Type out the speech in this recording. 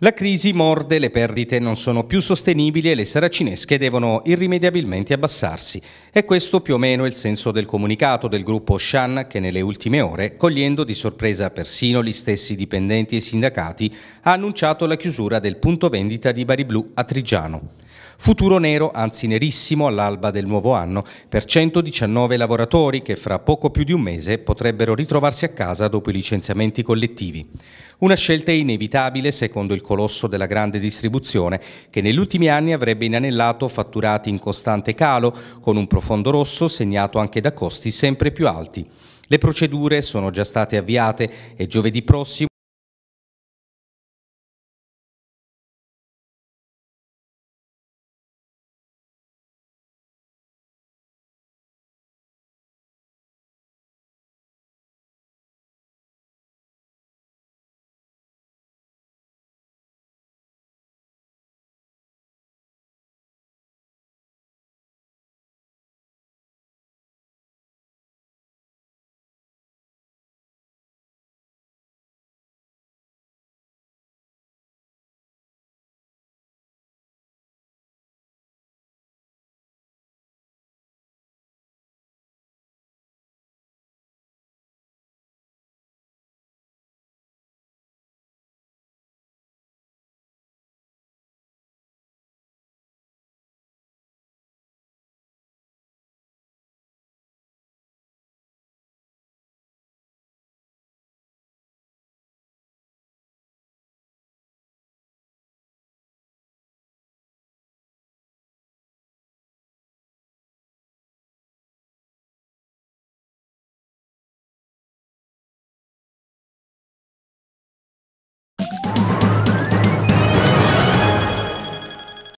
La crisi morde, le perdite non sono più sostenibili e le saracinesche devono irrimediabilmente abbassarsi. E questo più o meno è il senso del comunicato del gruppo Shan che nelle ultime ore, cogliendo di sorpresa persino gli stessi dipendenti e sindacati, ha annunciato la chiusura del punto vendita di Bari Blu a Trigiano. Futuro nero, anzi nerissimo, all'alba del nuovo anno per 119 lavoratori che fra poco più di un mese potrebbero ritrovarsi a casa dopo i licenziamenti collettivi. Una scelta inevitabile secondo il colosso della grande distribuzione che negli ultimi anni avrebbe inanellato fatturati in costante calo con un profondo rosso segnato anche da costi sempre più alti. Le procedure sono già state avviate e giovedì prossimo